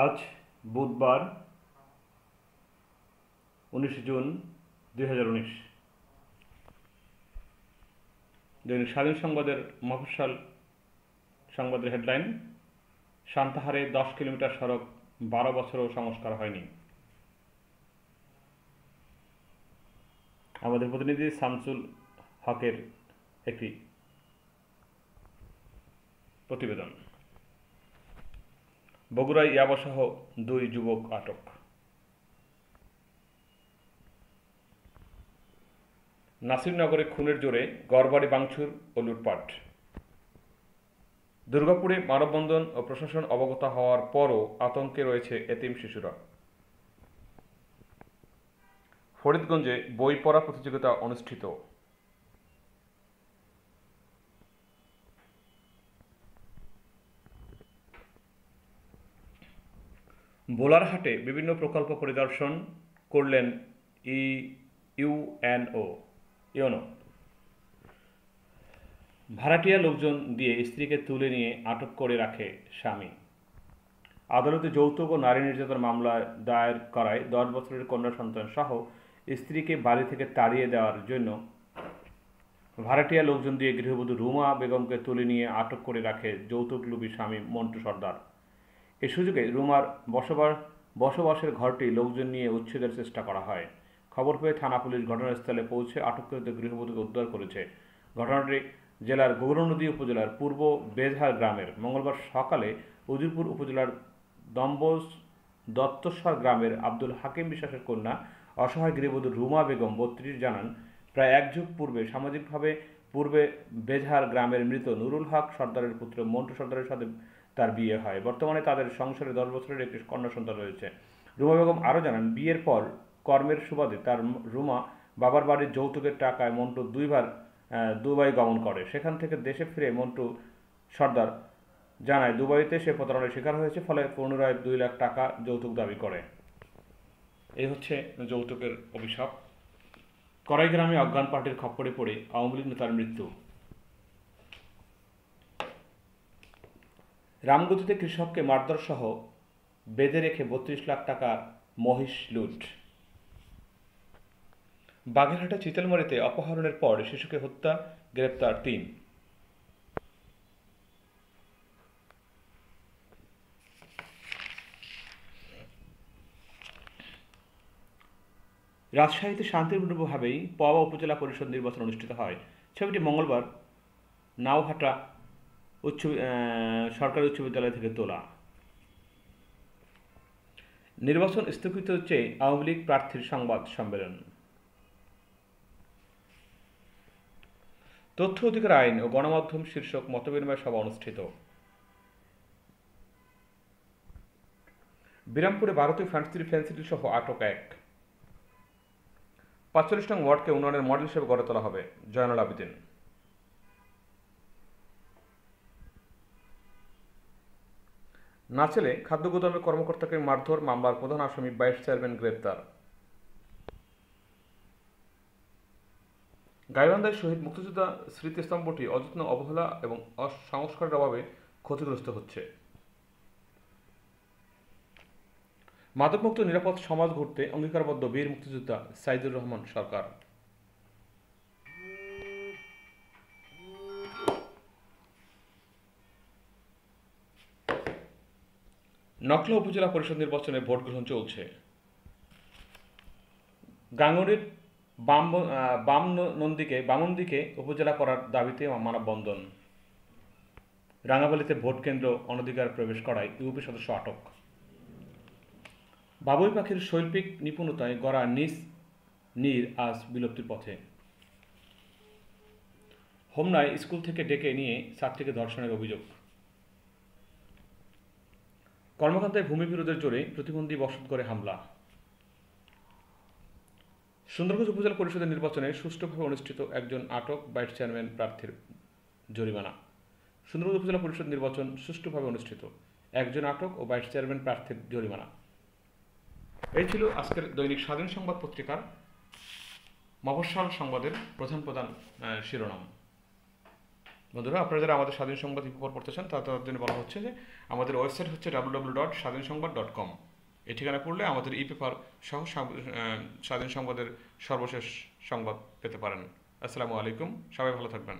আজ বুধবার উনিশ জুন দুই দৈনিক স্বাধীন সংবাদের মফস্বল সংবাদের হেডলাইন সান্তাহারে দশ কিলোমিটার সড়ক বারো বছরও সংস্কার হয়নি আমাদের প্রতিনিধি শামসুল হকের একটি প্রতিবেদন বগুড়ায় ইয়াবাসহ দুই যুবক আটক নাসিরনগরে খুনের জোরে গড়বাড়ি বাংছুর ও লুটপাট দুর্গাপুরে মানববন্ধন ও প্রশাসন অবগত হওয়ার পরও আতঙ্কে রয়েছে এতিম শিশুরা ফরিদগঞ্জে বই পড়া প্রতিযোগিতা অনুষ্ঠিত বোলারহাটে বিভিন্ন প্রকল্প পরিদর্শন করলেন ই ইউএনও ইউনো ভাড়াটিয়া লোকজন দিয়ে স্ত্রীকে তুলে নিয়ে আটক করে রাখে স্বামী আদালতে যৌতুক ও নারী নির্যাতন মামলায় দায়ের করায় দশ বছরের কন্যা সন্তান সহ স্ত্রীকে বাড়ি থেকে তাড়িয়ে দেওয়ার জন্য ভাড়াটিয়া লোকজন দিয়ে গৃহবধূ রুমা বেগমকে তুলে নিয়ে আটক করে রাখে যৌতুক লুবি স্বামী মন্টু সর্দার এ সুযোগে রুমার বসবার বসবাসের ঘরটি লোকজন নিয়ে উচ্ছেদের চেষ্টা করা হয় খবর পেয়ে থানা পুলিশ ঘটনাস্থলে পৌঁছে আটককৃত গৃহবধূকে উদ্ধার করেছে ঘটনাটি জেলার গৌরনদী উপজেলার পূর্ব বেজহার গ্রামের মঙ্গলবার সকালে উজিরপুর উপজেলার দম্বস দত্তস্বর গ্রামের আব্দুল হাকিম বিশ্বাসের কন্যা অসহায় গৃহবধূ রুমা বেগম বত্রিশ জানান প্রায় এক যুগ পূর্বে সামাজিকভাবে পূর্বে বেজহার গ্রামের মৃত নুরুল হক সর্দারের পুত্র মন্টু সর্দারের সাথে তার বিয়ে হয় বর্তমানে তাদের সংসারে দশ বছরের একটি কন্যা সন্তান রয়েছে রুমা বেগম আরও জানান বিয়ের পর কর্মের সুবাদে তার রুমা বাবার বাড়ির যৌতুকের টাকায় মন্টু দুইবার দুবাই গমন করে সেখান থেকে দেশে ফিরে মন্টু সর্দার জানায় দুবাইতে সে প্রতারণের শিকার হয়েছে ফলে পুনরায় দুই লাখ টাকা যৌতুক দাবি করে এই হচ্ছে যৌতুকের অভিশাপ করাই গ্রামে অজ্ঞান পার্টির খপ্পরে পড়ে আওয়ামী লীগ নেতার মৃত্যু রামগতিতে কৃষককে সহ বেঁধে রেখে বত্রিশ লাখ টাকা মহিষ লুট বাঘেরহাটা চিতলমারিতে অপহরণের পর শিশুকে হত্যা গ্রেপ্তার তিন রাজশাহীতে শান্তিপূর্ণভাবেই পওয়া উপজেলা পরিষদ নির্বাচন অনুষ্ঠিত হয় ছবিটি মঙ্গলবার নাওহাটা উচ্চ সরকারি উচ্চ বিদ্যালয় থেকে তোলা নির্বাচন স্থগিত হচ্ছে আওয়ামী লীগ প্রার্থীর সংবাদ সম্মেলন তথ্য অধিকার আইন ও গণমাধ্যম শীর্ষক মতবিনিময় সভা অনুষ্ঠিত বিরামপুরে ভারতীয় ফ্যান্সির ফ্যান্সিটি সহ আটক এক পাঁচচল্লিশ নং ওয়ার্ডকে উন্নয়নের মডেল হিসেবে গড়ে তোলা হবে জয়নুল আবেদিন নাচেলে খাদ্য গুদামে কর্মকর্তাকে মারধর মামলার প্রধান আসামি বাইশ চেয়ারম্যান গ্রেপ্তার গাইবান্ধায় শহীদ মুক্তিযোদ্ধা স্মৃতিস্তম্ভটি অযত্ন অবহেলা এবং অসংস্কারের অভাবে ক্ষতিগ্রস্ত হচ্ছে মাদকমুক্ত নিরাপদ সমাজ ঘটতে অঙ্গীকারবদ্ধ বীর মুক্তিযোদ্ধা সাইদুর রহমান সরকার নকলা উপজেলা পরিষদ নির্বাচনে ভোট গ্রহণ চলছে গাঙ্গুরের বাম বাম নন্দীকে বামনদিকে উপজেলা করার দাবিতে মানববন্ধন রাঙাবালিতে ভোট কেন্দ্র অনধিকার প্রবেশ করায় ইউপি সদস্য আটক বাবুই পাখির শৈল্পিক নিপুণতায় গড়া নিস নীর আজ বিলুপ্তির পথে হোমনায় স্কুল থেকে ডেকে নিয়ে ছাত্রীকে ধর্ষণের অভিযোগ কর্মকান্তে ভূমি বিরোধের জোরে প্রতিবন্ধী বসত করে হামলা সুন্দরগঞ্জ উপজেলা পরিষদের নির্বাচনে সুষ্ঠুভাবে অনুষ্ঠিত একজন আটক ভাইস চেয়ারম্যান প্রার্থীর জরিমানা সুন্দরগঞ্জ উপজেলা পরিষদ নির্বাচন সুষ্ঠুভাবে অনুষ্ঠিত একজন আটক ও ভাইস চেয়ারম্যান প্রার্থীর জরিমানা এই ছিল আজকের দৈনিক স্বাধীন সংবাদ পত্রিকার মফস্বল সংবাদের প্রধান প্রধান শিরোনাম বন্ধুরা আপনারা যারা আমাদের স্বাধীন সংবাদ উপর পড়তে চান তাদের জন্য বলা হচ্ছে যে আমাদের ওয়েবসাইট হচ্ছে ডাব্লু ডাব্লু ডট স্বাধীন সংবাদ ডট কম এই ঠিকানা পড়লে আমাদের ই পেপার সহ স্বাধীন সংবাদের সর্বশেষ সংবাদ পেতে পারেন আসসালামু আলাইকুম সবাই ভালো থাকবেন